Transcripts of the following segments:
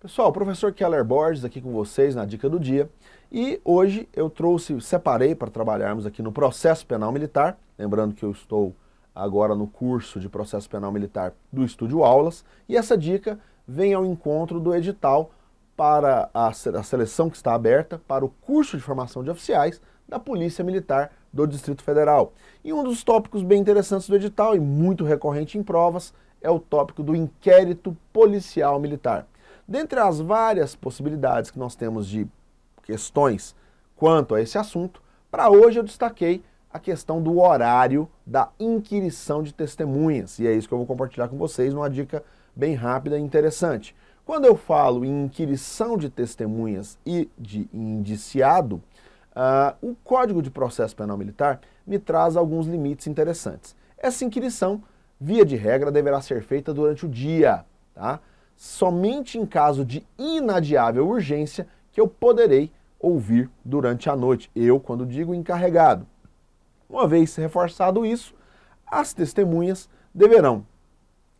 Pessoal, o professor Keller Borges aqui com vocês na dica do dia. E hoje eu trouxe, separei para trabalharmos aqui no processo penal militar. Lembrando que eu estou agora no curso de processo penal militar do Estúdio Aulas. E essa dica vem ao encontro do edital para a seleção que está aberta para o curso de formação de oficiais da Polícia Militar do Distrito Federal. E um dos tópicos bem interessantes do edital e muito recorrente em provas é o tópico do inquérito policial militar. Dentre as várias possibilidades que nós temos de questões quanto a esse assunto, para hoje eu destaquei a questão do horário da inquirição de testemunhas. E é isso que eu vou compartilhar com vocês, uma dica bem rápida e interessante. Quando eu falo em inquirição de testemunhas e de indiciado, uh, o Código de Processo Penal Militar me traz alguns limites interessantes. Essa inquirição, via de regra, deverá ser feita durante o dia, tá? somente em caso de inadiável urgência que eu poderei ouvir durante a noite. Eu, quando digo encarregado. Uma vez reforçado isso, as testemunhas deverão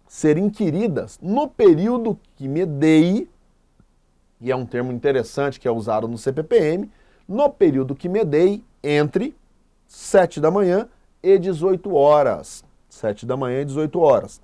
ser inquiridas no período que medei, e é um termo interessante que é usado no CPPM, no período que medei entre 7 da manhã e 18 horas. 7 da manhã e 18 horas.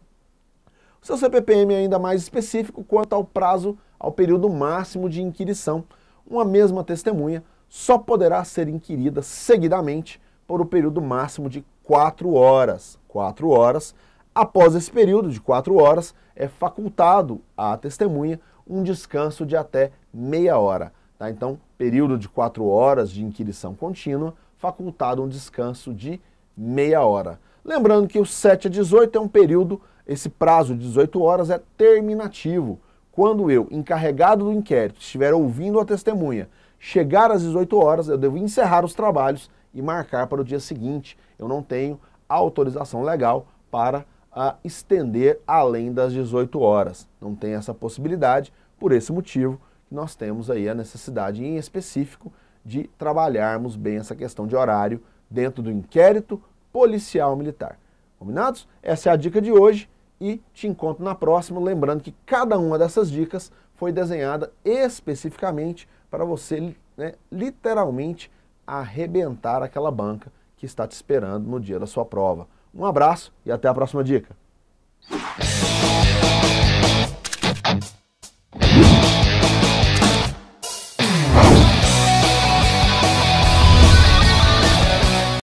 O seu CPPM é ainda mais específico quanto ao prazo, ao período máximo de inquirição. Uma mesma testemunha só poderá ser inquirida seguidamente por o um período máximo de 4 horas. 4 horas Após esse período de quatro horas, é facultado à testemunha um descanso de até meia hora. Tá? Então, período de quatro horas de inquirição contínua, facultado um descanso de meia hora. Lembrando que o 7 a 18 é um período, esse prazo de 18 horas é terminativo. Quando eu, encarregado do inquérito, estiver ouvindo a testemunha, chegar às 18 horas, eu devo encerrar os trabalhos e marcar para o dia seguinte. Eu não tenho autorização legal para a estender além das 18 horas. Não tem essa possibilidade, por esse motivo que nós temos aí a necessidade em específico de trabalharmos bem essa questão de horário dentro do inquérito policial militar. Combinados? Essa é a dica de hoje e te encontro na próxima, lembrando que cada uma dessas dicas foi desenhada especificamente para você né, literalmente arrebentar aquela banca que está te esperando no dia da sua prova. Um abraço e até a próxima dica.